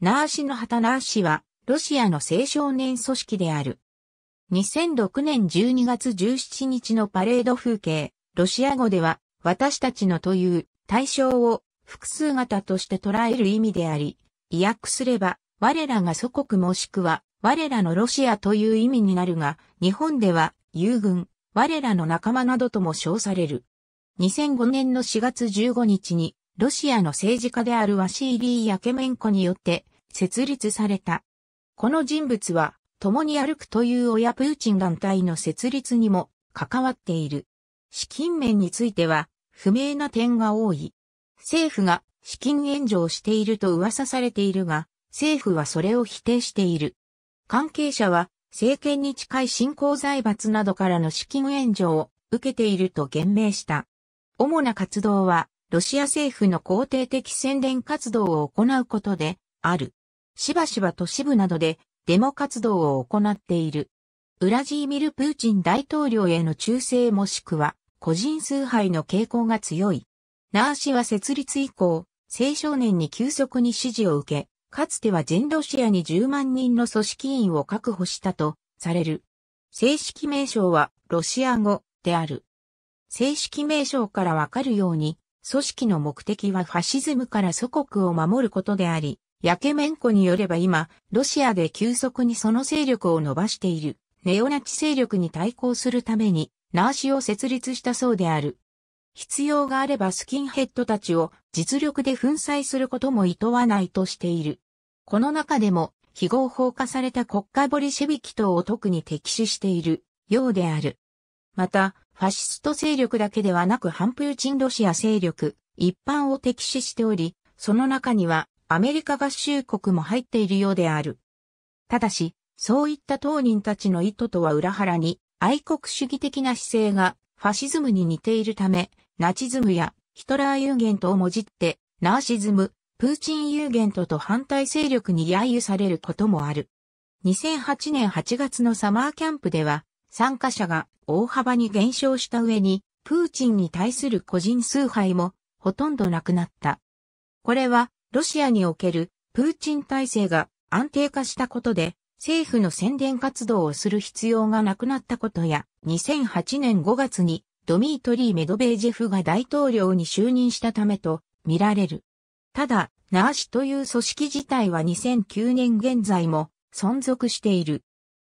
ナーシの旗ナーシは、ロシアの青少年組織である。2006年12月17日のパレード風景、ロシア語では、私たちのという対象を複数型として捉える意味であり、意訳すれば、我らが祖国もしくは、我らのロシアという意味になるが、日本では、友軍、我らの仲間などとも称される。2005年の4月15日に、ロシアの政治家であるワシーリー・ヤケメンコによって設立された。この人物は、共に歩くという親プーチン団体の設立にも関わっている。資金面については、不明な点が多い。政府が資金援助をしていると噂されているが、政府はそれを否定している。関係者は、政権に近い新興財閥などからの資金援助を受けていると言明した。主な活動は、ロシア政府の肯定的宣伝活動を行うことで、ある。しばしば都市部などでデモ活動を行っている。ウラジーミル・プーチン大統領への忠誠もしくは個人崇拝の傾向が強い。ナーシは設立以降、青少年に急速に支持を受け、かつては全ロシアに10万人の組織員を確保したとされる。正式名称はロシア語である。正式名称からわかるように、組織の目的はファシズムから祖国を守ることであり、ヤケメンコによれば今、ロシアで急速にその勢力を伸ばしている、ネオナチ勢力に対抗するために、ナーシを設立したそうである。必要があればスキンヘッドたちを実力で粉砕することも厭わないとしている。この中でも、非合法化された国家ボリシェビキ等を特に敵視しているようである。また、ファシスト勢力だけではなく反プーチンロシア勢力、一般を敵視しており、その中にはアメリカ合衆国も入っているようである。ただし、そういった当人たちの意図とは裏腹に、愛国主義的な姿勢がファシズムに似ているため、ナチズムやヒトラー有限とをもじって、ナーシズム、プーチン有限とと反対勢力に揶揄されることもある。2008年8月のサマーキャンプでは、参加者が大幅に減少した上に、プーチンに対する個人崇拝もほとんどなくなった。これは、ロシアにおけるプーチン体制が安定化したことで、政府の宣伝活動をする必要がなくなったことや、2008年5月にドミートリー・メドベージェフが大統領に就任したためと見られる。ただ、ナーシという組織自体は2009年現在も存続している。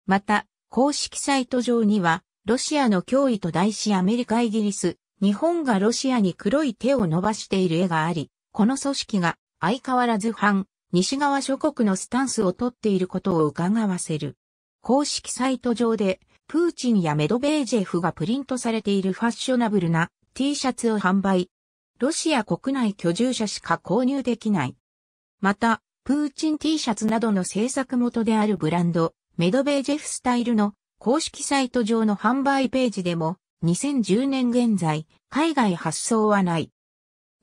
また、公式サイト上には、ロシアの脅威と題しアメリカイギリス、日本がロシアに黒い手を伸ばしている絵があり、この組織が相変わらず反、西側諸国のスタンスをとっていることを伺わせる。公式サイト上で、プーチンやメドベージェフがプリントされているファッショナブルな T シャツを販売。ロシア国内居住者しか購入できない。また、プーチン T シャツなどの制作元であるブランド、メドベージェフスタイルの公式サイト上の販売ページでも2010年現在、海外発送はない。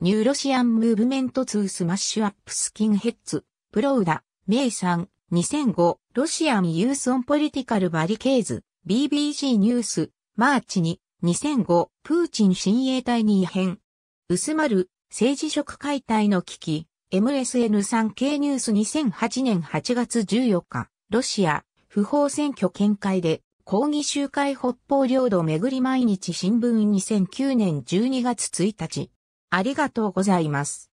ニューロシアンムーブメントツースマッシュアップスキンヘッズ、プロウダ、メイさん、2005、ロシアンユースオンポリティカルバリケーズ、BBC ニュース、マーチに、2005、プーチン親衛隊に異変。薄まる、政治色解体の危機、MSN3 k ニュース2008年8月14日、ロシア、不法選挙見解で、抗議集会北方領土めぐり毎日新聞2009年12月1日。ありがとうございます。